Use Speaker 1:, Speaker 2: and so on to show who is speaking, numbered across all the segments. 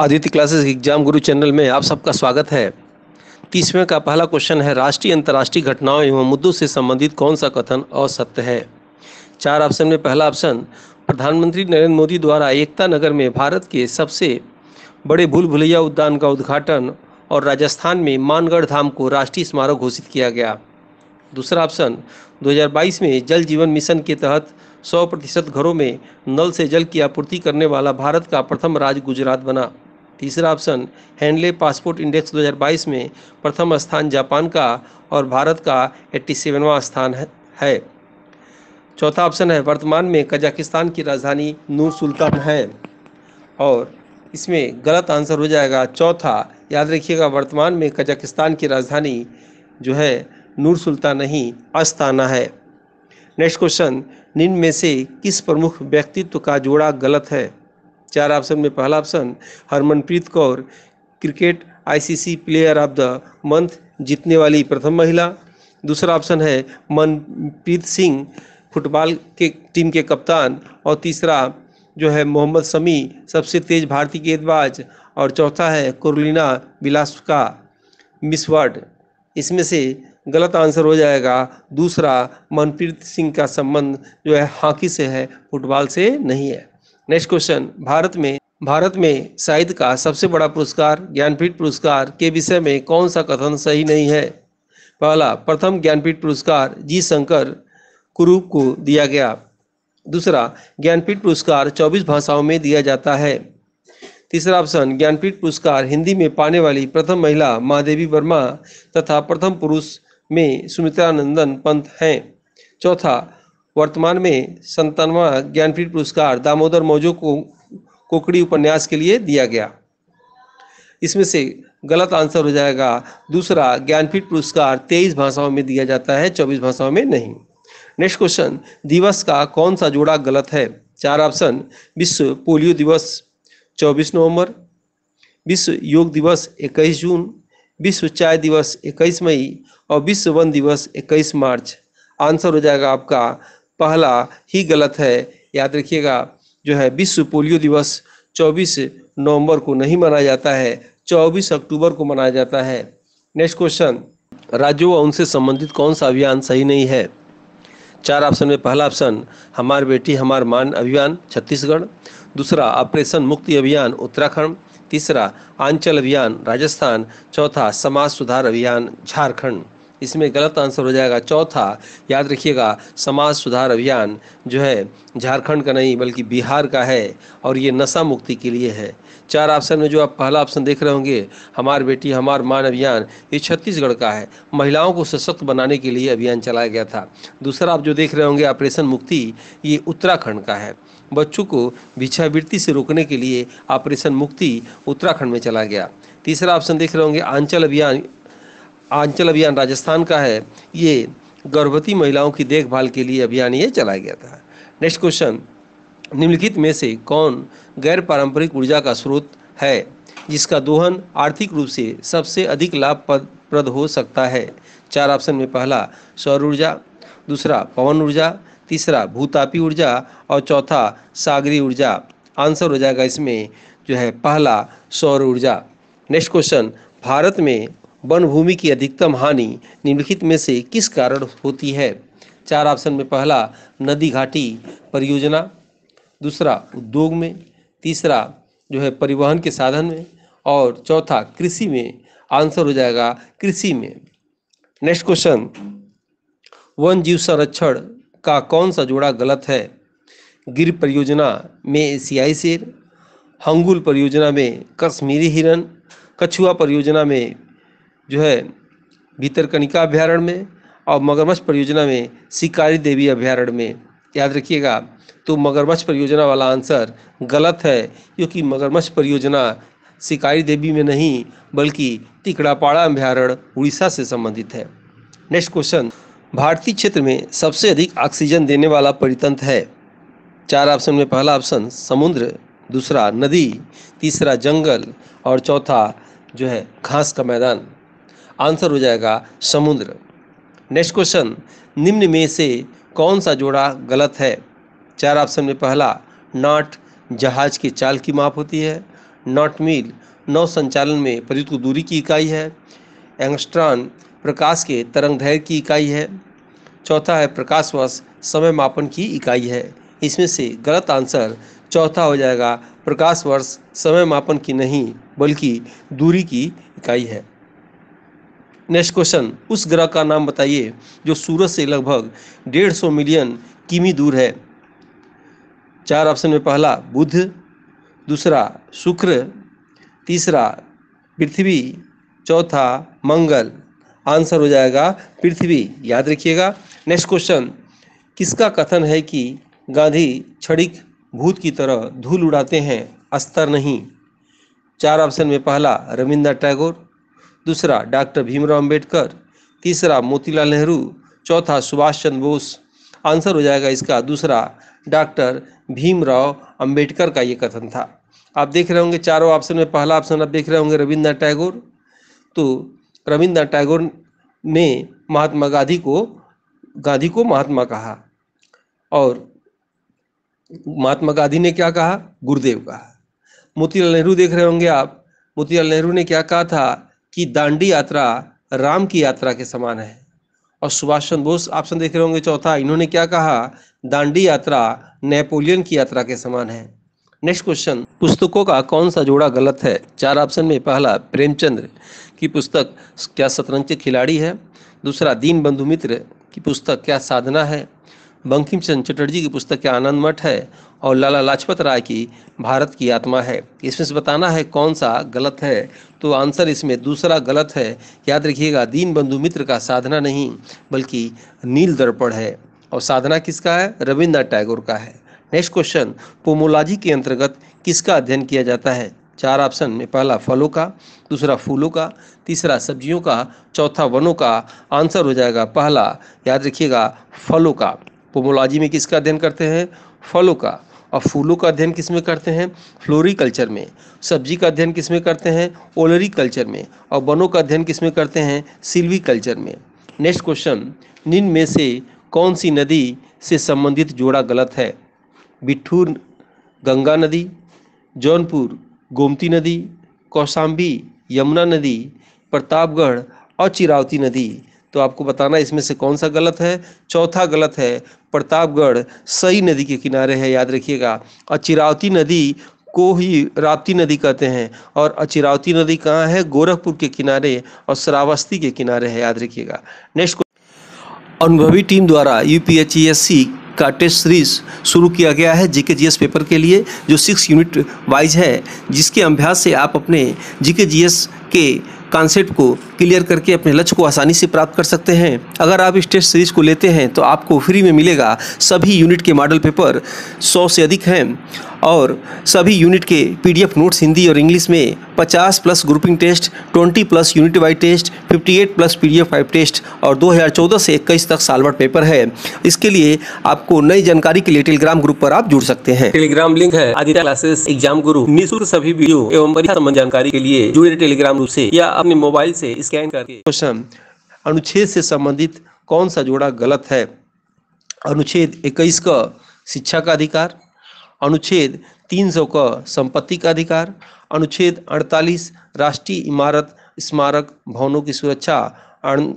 Speaker 1: Aditya classes exam Guru channel में आप सबका स्वागत है तीसवें का पहला क्वेश्चन है राष्ट्रीय अंतर्राष्ट्रीय घटनाओं एवं मुद्दों से संबंधित कौन सा कथन असत्य है चार ऑप्शन में पहला ऑप्शन प्रधानमंत्री नरेंद्र मोदी द्वारा एकता नगर में भारत के सबसे बड़े भूल भुलैया उद्यान का उद्घाटन और राजस्थान में मानगढ़ धाम को राष्ट्रीय स्मारक घोषित किया गया दूसरा ऑप्शन 2022 में जल जीवन मिशन के तहत 100 प्रतिशत घरों में नल से जल की आपूर्ति करने वाला भारत का प्रथम राज्य गुजरात बना तीसरा ऑप्शन हैंडले पासपोर्ट इंडेक्स 2022 में प्रथम स्थान जापान का और भारत का एट्टी सेवनवा स्थान है चौथा ऑप्शन है वर्तमान में कजाकिस्तान की राजधानी नूर सुल्तान है और इसमें गलत आंसर हो जाएगा चौथा याद रखिएगा वर्तमान में कजाकिस्तान की राजधानी जो है नूर सुल्तान नहीं अस्ताना है नेक्स्ट क्वेश्चन निम्न में से किस प्रमुख व्यक्तित्व का जोड़ा गलत है चार ऑप्शन में पहला option Harmanpreet Kaur cricket ICC player of the month जीतने वाली प्रथम महिला दूसरा ऑप्शन है मनप्रीत सिंह फुटबॉल के टीम के कप्तान और तीसरा जो है मोहम्मद शमी सबसे तेज भारतीय गेंदबाज और चौथा है कुरलिना बिलासका मिस वर्ड इसमें से गलत आंसर हो जाएगा दूसरा मनप्रीत सिंह का संबंध जो है हॉकी से है फुटबॉल से नहीं है नेक्स्ट क्वेश्चन भारत में भारत में साहित्य का सबसे बड़ा पुरस्कार ज्ञानपीठ पुरस्कार के विषय में कौन सा कथन सही नहीं है पहला प्रथम ज्ञानपीठ पुरस्कार जी शंकर कुरूप को दिया गया दूसरा ज्ञानपीठ पुरस्कार 24 भाषाओं में दिया जाता है तीसरा ऑप्शन ज्ञानपीठ पुरस्कार हिंदी में पाने वाली प्रथम महिला महादेवी वर्मा तथा प्रथम पुरुष में सुमित्रानंदन पंत हैं चौथा वर्तमान में संतानवा ज्ञानपीठ पुरस्कार दामोदर मौजो को कोकड़ी उपन्यास के लिए दिया गया इसमें से गलत आंसर हो जाएगा दूसरा ज्ञानपीठ पुरस्कार तेईस भाषाओं में दिया जाता है चौबीस भाषाओं में नहीं नेक्स्ट क्वेश्चन दिवस का कौन सा जोड़ा गलत है चार ऑप्शन विश्व पोलियो दिवस 24 नवंबर विश्व योग दिवस 21 जून विश्व चाय दिवस 21 मई और विश्व वन दिवस 21 मार्च आंसर हो जाएगा आपका पहला ही गलत है याद रखिएगा जो है विश्व पोलियो दिवस 24 नवंबर को नहीं मनाया जाता है 24 अक्टूबर को मनाया जाता है नेक्स्ट क्वेश्चन राज्यों व उनसे संबंधित कौन सा अभियान सही नहीं है चार ऑप्शन में पहला ऑप्शन हमार बेटी हमार मान अभियान छत्तीसगढ़ दूसरा ऑपरेशन मुक्ति अभियान उत्तराखंड तीसरा आंचल अभियान राजस्थान चौथा समाज सुधार अभियान झारखंड इसमें गलत आंसर हो जाएगा चौथा याद रखिएगा समाज सुधार अभियान जो है झारखंड का नहीं बल्कि बिहार का है और ये नशा मुक्ति के लिए है चार ऑप्शन में जो आप पहला ऑप्शन देख रहे होंगे हमार बेटी हमार मान अभियान ये छत्तीसगढ़ का है महिलाओं को सशक्त बनाने के लिए अभियान चलाया गया था दूसरा आप जो देख रहे होंगे ऑपरेशन मुक्ति ये उत्तराखंड का है बच्चों को भिक्षावृत्ति से रोकने के लिए ऑपरेशन मुक्ति उत्तराखंड में चला गया तीसरा ऑप्शन देख रहे होंगे आंचल अभियान आंचल अभियान राजस्थान का है ये गर्भवती महिलाओं की देखभाल के लिए अभियान ये चलाया गया था नेक्स्ट क्वेश्चन निम्नलिखित में से कौन गैर पारंपरिक ऊर्जा का स्रोत है जिसका दोहन आर्थिक रूप से सबसे अधिक लाभप्रद हो सकता है चार ऑप्शन में पहला सौर ऊर्जा दूसरा पवन ऊर्जा तीसरा भूतापी ऊर्जा और चौथा सागरी ऊर्जा आंसर हो जाएगा इसमें जो है पहला सौर ऊर्जा नेक्स्ट क्वेश्चन भारत में वन भूमि की अधिकतम हानि निम्नलिखित में से किस कारण होती है चार ऑप्शन में पहला नदी घाटी परियोजना दूसरा उद्योग में तीसरा जो है परिवहन के साधन में और चौथा कृषि में आंसर हो जाएगा कृषि में नेक्स्ट क्वेश्चन वन जीव संरक्षण का कौन सा जोड़ा गलत है गिर परियोजना में एशियाई शेर हंगुल परियोजना में कश्मीरी हिरन कछुआ परियोजना में जो है भीतर कनिका अभ्यारण्य में और मगरमच्छ परियोजना में शिकारी देवी अभ्यारण्य में याद रखिएगा तो मगरमच्छ परियोजना वाला आंसर गलत है क्योंकि मगरमच्छ परियोजना शिकारी देवी में नहीं बल्कि तिकड़ापाड़ा अभ्यारण्य उड़ीसा से संबंधित है नेक्स्ट क्वेश्चन भारतीय क्षेत्र में सबसे अधिक ऑक्सीजन देने वाला परितंत्र है चार ऑप्शन में पहला ऑप्शन समुद्र दूसरा नदी तीसरा जंगल और चौथा जो है घास का मैदान आंसर हो जाएगा समुद्र नेक्स्ट क्वेश्चन निम्न में से कौन सा जोड़ा गलत है चार ऑप्शन में पहला नॉट जहाज की चाल की माप होती है नॉट मील नौ संचालन में प्रयुक्त दूरी की इकाई है एंगस्ट्रॉन प्रकाश के तरंग धैर्य की इकाई है चौथा है प्रकाश वर्ष समय मापन की इकाई है इसमें से गलत आंसर चौथा हो जाएगा प्रकाश वर्ष समय मापन की नहीं बल्कि दूरी की इकाई है नेक्स्ट क्वेश्चन उस ग्रह का नाम बताइए जो सूरज से लगभग डेढ़ सौ मिलियन किमी दूर है चार ऑप्शन में पहला बुध दूसरा शुक्र तीसरा पृथ्वी चौथा मंगल आंसर हो जाएगा पृथ्वी याद रखिएगा नेक्स्ट क्वेश्चन किसका कथन है कि गांधी छड़िक भूत की तरह धूल उड़ाते हैं अस्तर नहीं चार ऑप्शन में पहला रविंद्रनाथ टैगोर दूसरा डॉक्टर भीमराव अंबेडकर तीसरा मोतीलाल नेहरू चौथा सुभाष चंद्र बोस आंसर हो जाएगा इसका दूसरा डॉक्टर भीमराव अंबेडकर का ये कथन था आप देख रहे होंगे चारों ऑप्शन में पहला ऑप्शन आप देख रहे होंगे रविन्द्रनाथ टैगोर तो रविन्द्रनाथ टैगोर ने महात्मा गांधी को गांधी को महात्मा कहा और महात्मा गांधी ने क्या कहा गुरुदेव कहा मोतीलाल नेहरू देख रहे होंगे आप मोतीलाल नेहरू ने क्या कहा था कि दांडी यात्रा राम की यात्रा के समान है और सुभाष चंद्र बोस ऑप्शन देख रहे होंगे चौथा इन्होंने क्या कहा दांडी यात्रा नेपोलियन की यात्रा के समान है नेक्स्ट क्वेश्चन पुस्तकों का कौन सा जोड़ा गलत है चार ऑप्शन में पहला प्रेमचंद्र की पुस्तक क्या शतरंज खिलाड़ी है दूसरा दीन बंधु मित्र की पुस्तक क्या साधना है बंकिम चंद चटर्जी की पुस्तक आनंद मठ है और लाला लाजपत राय की भारत की आत्मा है इसमें से बताना है कौन सा गलत है तो आंसर इसमें दूसरा गलत है याद रखिएगा दीन बंधु मित्र का साधना नहीं बल्कि नील दर्पण है और साधना किसका है रविन्द्रनाथ टैगोर का है नेक्स्ट क्वेश्चन पोमोलॉजी के अंतर्गत किसका अध्ययन किया जाता है चार ऑप्शन में पहला फलों का दूसरा फूलों का तीसरा सब्जियों का चौथा वनों का आंसर हो जाएगा पहला याद रखिएगा फलों का पोमोलॉजी में किसका अध्ययन करते हैं फलों का और फूलों का अध्ययन किस में करते हैं फ्लोरी कल्चर में सब्जी का अध्ययन किस में करते हैं ओलरी कल्चर में और वनों का अध्ययन किस में करते हैं सिल्वी कल्चर में नेक्स्ट क्वेश्चन निम्न में से कौन सी नदी से संबंधित जोड़ा गलत है बिठूर गंगा नदी जौनपुर गोमती नदी कौशाम्बी यमुना नदी प्रतापगढ़ और चिरावती नदी तो आपको बताना इसमें से कौन सा गलत है चौथा गलत है प्रतापगढ़ सई नदी के किनारे है याद रखिएगा अचिरावती नदी को ही राप्ती नदी कहते हैं और अचिरावती नदी कहाँ है गोरखपुर के किनारे और श्रावस्ती के किनारे है याद रखिएगा नेक्स्ट अनुभवी टीम द्वारा यू e का टेस्ट सीरीज शुरू किया गया है जीके जीएस पेपर के लिए जो सिक्स यूनिट वाइज है जिसके अभ्यास से आप अपने जीके जीएस के कॉन्सेप्ट को क्लियर करके अपने लक्ष्य को आसानी से प्राप्त कर सकते हैं अगर आप इस टेस्ट सीरीज को लेते हैं तो आपको फ्री में मिलेगा सभी यूनिट के मॉडल पेपर सौ से अधिक हैं और सभी यूनिट के पीडीएफ नोट्स हिंदी और इंग्लिश में 50 plus grouping test 20 plus unit wise test 58 plus PDF five test और 2014 से इक्कीस तक सालवर्ट पेपर है इसके लिए आपको नई जानकारी के लिए टेलीग्राम ग्रुप पर आप जुड़ सकते हैं टेलीग्राम लिंक है आदित्य क्लासेस एग्जाम गुरु निःशुल्क सभी वीडियो एवं संबंध जानकारी के लिए जुड़े टेलीग्राम ग्रुप ऐसी या अपने मोबाइल से स्कैन करके क्वेश्चन अनुच्छेद से संबंधित कौन सा जोड़ा गलत है अनुच्छेद इक्कीस का शिक्षा का अधिकार अनुच्छेद 300 का संपत्ति का अधिकार अनुच्छेद 48 राष्ट्रीय इमारत स्मारक भवनों की सुरक्षा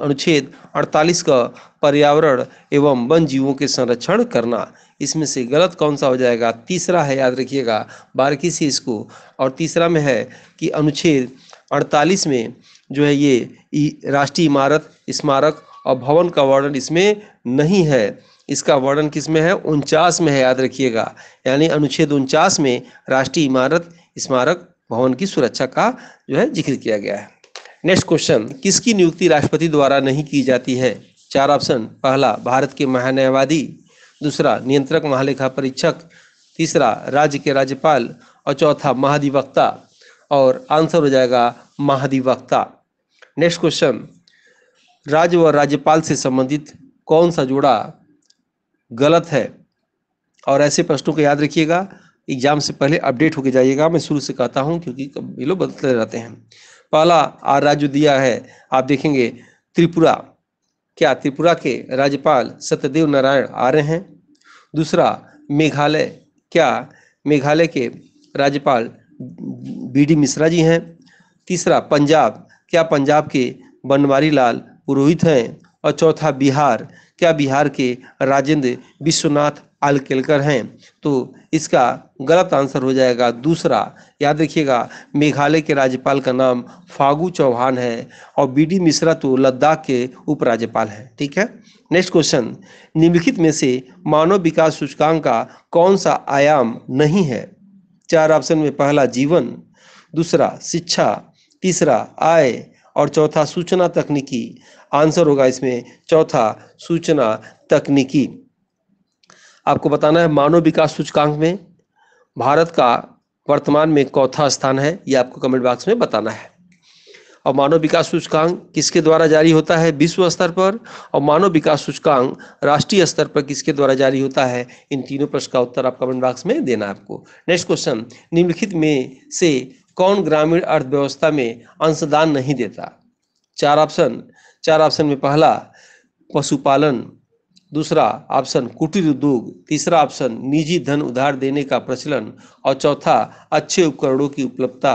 Speaker 1: अनुच्छेद 48 का पर्यावरण एवं वन जीवों के संरक्षण करना इसमें से गलत कौन सा हो जाएगा तीसरा है याद रखिएगा बारकी से इसको और तीसरा में है कि अनुच्छेद 48 में जो है ये राष्ट्रीय इमारत स्मारक और भवन का वर्णन इसमें नहीं है इसका वर्णन किस में है उनचास में है याद रखिएगा यानी अनुच्छेद उनचास में राष्ट्रीय इमारत स्मारक भवन की सुरक्षा का जो है जिक्र किया गया है नेक्स्ट क्वेश्चन किसकी नियुक्ति राष्ट्रपति द्वारा नहीं की जाती है चार ऑप्शन पहला भारत के महान्यायवादी दूसरा नियंत्रक महालेखा परीक्षक तीसरा राज्य के राज्यपाल और चौथा महाधिवक्ता और आंसर हो जाएगा महाधिवक्ता नेक्स्ट क्वेश्चन राज्य व राज्यपाल से संबंधित कौन सा जुड़ा गलत है और ऐसे प्रश्नों को याद रखिएगा एग्जाम से पहले अपडेट होके जाइएगा मैं शुरू से कहता हूँ क्योंकि ये लोग बदलते रहते हैं पहला आर राज्य दिया है आप देखेंगे त्रिपुरा क्या त्रिपुरा के राज्यपाल सत्यदेव नारायण आ रहे हैं दूसरा मेघालय क्या मेघालय के राज्यपाल बी डी मिश्रा जी हैं तीसरा पंजाब क्या पंजाब के बनवारी लाल पुरोहित हैं और चौथा बिहार क्या बिहार के राजेंद्र विश्वनाथ आलकेलकर हैं तो इसका गलत आंसर हो जाएगा दूसरा याद रखिएगा मेघालय के राज्यपाल का नाम फागू चौहान है और बी डी मिश्रा तो लद्दाख के उपराज्यपाल हैं ठीक है नेक्स्ट क्वेश्चन निम्नलिखित में से मानव विकास सूचकांक का कौन सा आयाम नहीं है चार ऑप्शन में पहला जीवन दूसरा शिक्षा तीसरा आय और चौथा सूचना तकनीकी आंसर होगा इसमें चौथा सूचना तकनीकी आपको बताना है मानव विकास सूचकांक में भारत का वर्तमान में चौथा स्थान है ये आपको कमेंट बॉक्स में बताना है और मानव विकास सूचकांक किसके द्वारा जारी होता है विश्व स्तर पर और मानव विकास सूचकांक राष्ट्रीय स्तर पर किसके द्वारा जारी होता है इन तीनों प्रश्न का उत्तर आप कमेंट बॉक्स में देना है आपको नेक्स्ट क्वेश्चन निम्नलिखित में से कौन ग्रामीण अर्थव्यवस्था में अंशदान नहीं देता चार ऑप्शन चार ऑप्शन में पहला पशुपालन दूसरा ऑप्शन कुटीर उद्योग तीसरा ऑप्शन निजी धन उधार देने का प्रचलन और चौथा अच्छे उपकरणों की उपलब्धता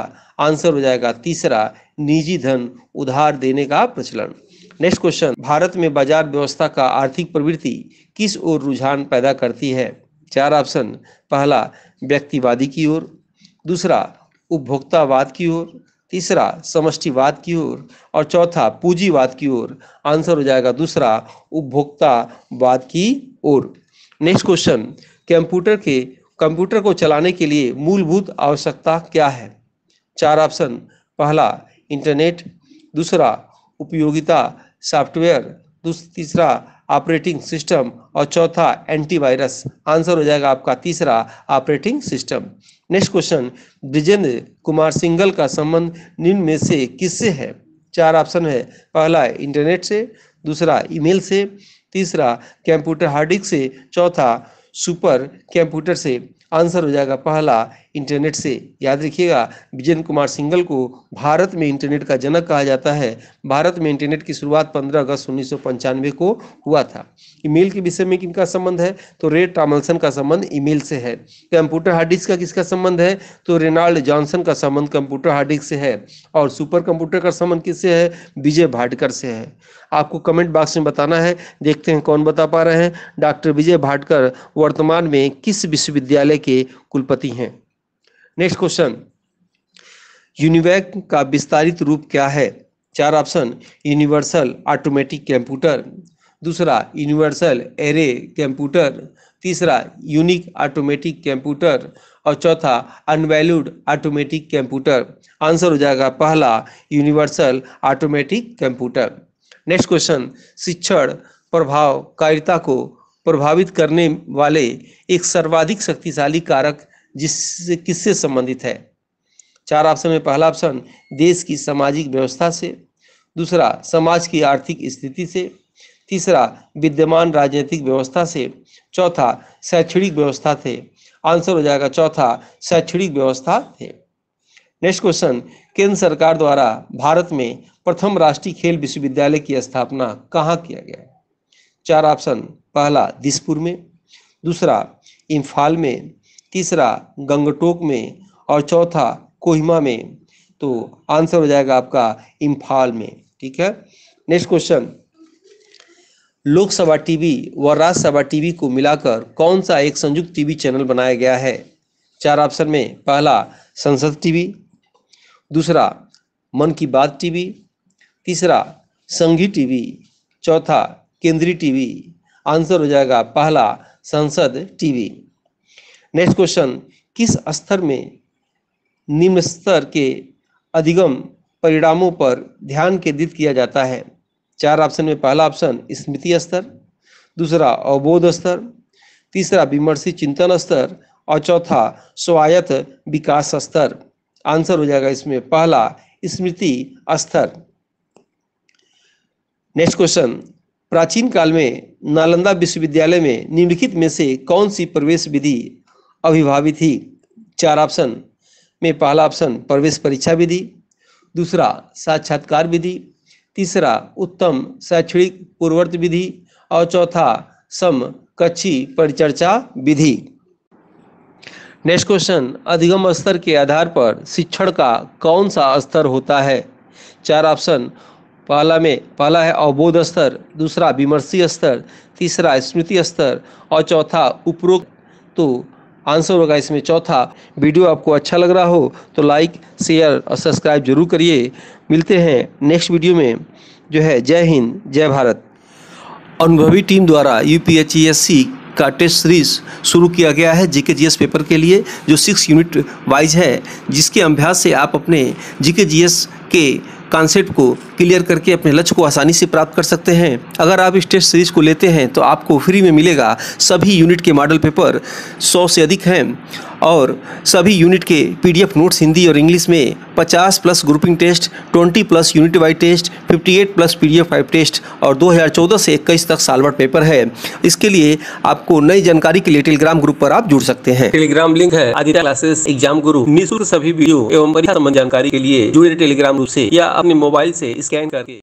Speaker 1: आंसर हो जाएगा तीसरा निजी धन उधार देने का प्रचलन नेक्स्ट क्वेश्चन भारत में बाजार व्यवस्था का आर्थिक प्रवृत्ति किस ओर रुझान पैदा करती है चार ऑप्शन पहला व्यक्तिवादी की ओर दूसरा उपभोक्तावाद की ओर तीसरा समष्टिवाद की ओर और चौथा पूंजीवाद की ओर आंसर हो जाएगा दूसरा उपभोक्तावाद की ओर नेक्स्ट क्वेश्चन कंप्यूटर के कंप्यूटर को चलाने के लिए मूलभूत आवश्यकता क्या है चार ऑप्शन पहला इंटरनेट दूसरा उपयोगिता सॉफ्टवेयर तीसरा ऑपरेटिंग सिस्टम और चौथा एंटीवायरस आंसर हो जाएगा आपका तीसरा operating system next question Brijendra Kumar Singal का संबंध निम्न में से किससे है चार ऑप्शन है पहला इंटरनेट से दूसरा ईमेल से तीसरा कंप्यूटर हार्ड डिस्क से चौथा सुपर कंप्यूटर से आंसर हो जाएगा पहला इंटरनेट से याद रखिएगा विजय कुमार सिंगल को भारत में इंटरनेट का जनक कहा जाता है भारत में इंटरनेट की शुरुआत 15 अगस्त उन्नीस को हुआ था ईमेल के विषय में किनका संबंध है तो रेड टामल्सन का संबंध ईमेल से है कंप्यूटर हार्ड डिस्क का किसका संबंध है तो रेनाल्ड जॉनसन का संबंध कंप्यूटर हार्ड डिस्क से है और सुपर कंप्यूटर का संबंध किससे है विजय भाटकर से है आपको कमेंट बॉक्स में बताना है देखते हैं कौन बता पा रहे हैं डॉक्टर विजय भाटकर वर्तमान में किस विश्वविद्यालय के कुलपति हैं नेक्स्ट क्वेश्चन यूनिवैक का विस्तारित रूप क्या है चार ऑप्शन यूनिवर्सल ऑटोमेटिक कंप्यूटर दूसरा यूनिवर्सल एरे कंप्यूटर तीसरा यूनिक ऑटोमेटिक कंप्यूटर और चौथा अनवैल्यूड ऑटोमेटिक कंप्यूटर आंसर हो जाएगा पहला universal automatic computer next question शिक्षण प्रभावकारिता को प्रभावित करने वाले एक सर्वाधिक शक्तिशाली कारक जिससे किससे संबंधित है चार ऑप्शन में पहला ऑप्शन देश की सामाजिक व्यवस्था से दूसरा समाज की आर्थिक स्थिति से तीसरा विद्यमान राजनीतिक व्यवस्था से चौथा शैक्षणिक व्यवस्था थे आंसर हो जाएगा चौथा शैक्षणिक व्यवस्था थे नेक्स्ट क्वेश्चन केंद्र सरकार द्वारा भारत में प्रथम राष्ट्रीय खेल विश्वविद्यालय की स्थापना कहाँ किया गया चार ऑप्शन पहला दिसपुर में दूसरा इम्फाल में तीसरा गंगटोक में और चौथा कोहिमा में तो आंसर हो जाएगा आपका इम्फाल में ठीक है नेक्स्ट क्वेश्चन लोकसभा टीवी व राज्यसभा टीवी को मिलाकर कौन सा एक संयुक्त टीवी चैनल बनाया गया है चार ऑप्शन में पहला संसद टीवी दूसरा मन की बात टीवी तीसरा संघी टीवी चौथा केंद्रीय टीवी आंसर हो जाएगा पहला संसद टीवी नेक्स्ट क्वेश्चन किस स्तर में निम्न स्तर के अधिगम परिणामों पर ध्यान केंद्रित किया जाता है चार ऑप्शन में पहला ऑप्शन स्मृति स्तर दूसरा अवबोध स्तर तीसरा विमर्शी चिंतन स्तर और चौथा स्वायत्त विकास स्तर आंसर हो जाएगा इसमें पहला स्मृति स्तर नेक्स्ट क्वेश्चन प्राचीन काल में नालंदा विश्वविद्यालय में निम्नलिखित में से कौन सी प्रवेश विधि अभिभावित ही चार ऑप्शन में पहला ऑप्शन प्रवेश परीक्षा विधि दूसरा साक्षात्कार विधि तीसरा उत्तम शैक्षणिक पूर्वर्त विधि और चौथा कच्ची परिचर्चा विधि नेक्स्ट क्वेश्चन अधिगम स्तर के आधार पर शिक्षण का कौन सा स्तर होता है चार ऑप्शन पहला में पहला है अवबोध स्तर दूसरा विमर्शी स्तर तीसरा स्मृति स्तर और चौथा उपरोक्त तो आंसर होगा इसमें चौथा वीडियो आपको अच्छा लग रहा हो तो लाइक शेयर और सब्सक्राइब जरूर करिए मिलते हैं नेक्स्ट वीडियो में जो है जय हिंद जय भारत अनुभवी टीम द्वारा यू e का टेस्ट सीरीज शुरू किया गया है जीके जीएस पेपर के लिए जो सिक्स यूनिट वाइज है जिसके अभ्यास से आप अपने जीके जीएस के कॉन्सेप्ट को क्लियर करके अपने लक्ष्य को आसानी से प्राप्त कर सकते हैं अगर आप इस टेस्ट सीरीज को लेते हैं तो आपको फ्री में मिलेगा सभी यूनिट के मॉडल पेपर सौ से अधिक हैं और सभी यूनिट के पीडीएफ नोट्स हिंदी और इंग्लिश में 50 plus grouping test 20 plus unit wise test 58 plus PDF five test और 2014 से इक्कीस तक सालवर्ट पेपर है इसके लिए आपको नई जानकारी के लिए टेलीग्राम ग्रुप पर आप जुड़ सकते हैं टेलीग्राम लिंक है आदित्य क्लासेस एग्जाम गुरु निःशुल्क सभी वीडियो एवं परीक्षा जानकारी के लिए जुड़े टेलीग्राम ग्रुप ऐसी या अपने मोबाइल ऐसी स्कैन करके